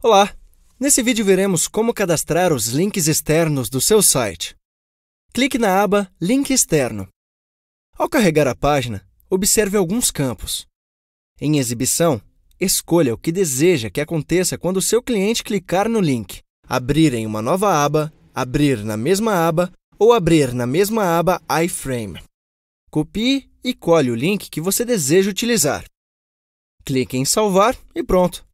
Olá! Nesse vídeo veremos como cadastrar os links externos do seu site. Clique na aba Link externo. Ao carregar a página, observe alguns campos. Em exibição, escolha o que deseja que aconteça quando o seu cliente clicar no link: abrir em uma nova aba, abrir na mesma aba ou abrir na mesma aba iframe. Copie e colhe o link que você deseja utilizar. Clique em salvar e pronto